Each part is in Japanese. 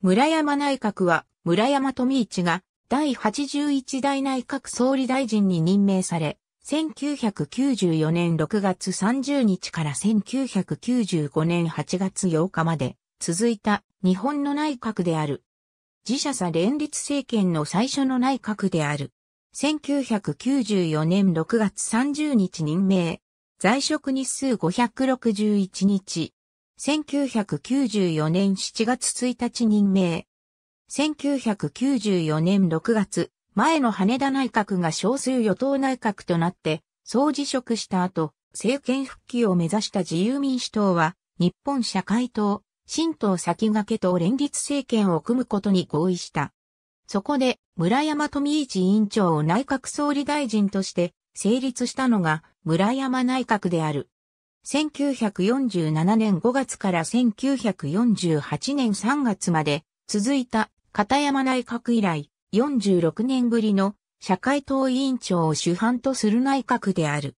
村山内閣は、村山富一が、第81代内閣総理大臣に任命され、1994年6月30日から1995年8月8日まで、続いた日本の内閣である。自社さ連立政権の最初の内閣である。1994年6月30日任命。在職日数561日。1994年7月1日任命。1994年6月、前の羽田内閣が少数与党内閣となって、総辞職した後、政権復帰を目指した自由民主党は、日本社会党、新党先駆けと連立政権を組むことに合意した。そこで、村山富一委員長を内閣総理大臣として、成立したのが、村山内閣である。1947年5月から1948年3月まで続いた片山内閣以来46年ぶりの社会党委員長を主犯とする内閣である。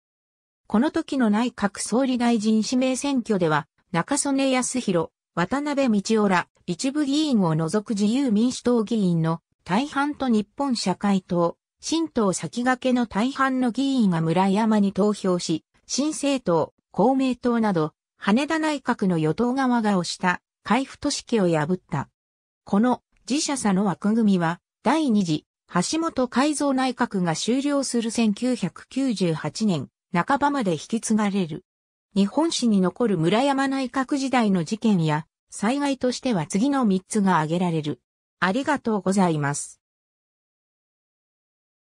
この時の内閣総理大臣指名選挙では、中曽根康弘、渡辺道夫ら一部議員を除く自由民主党議員の大半と日本社会党、新党先駆けの大半の議員が村山に投票し、新政党、公明党など、羽田内閣の与党側が推した、海部市家を破った。この自社差の枠組みは、第二次、橋本改造内閣が終了する1998年、半ばまで引き継がれる。日本史に残る村山内閣時代の事件や、災害としては次の3つが挙げられる。ありがとうございます。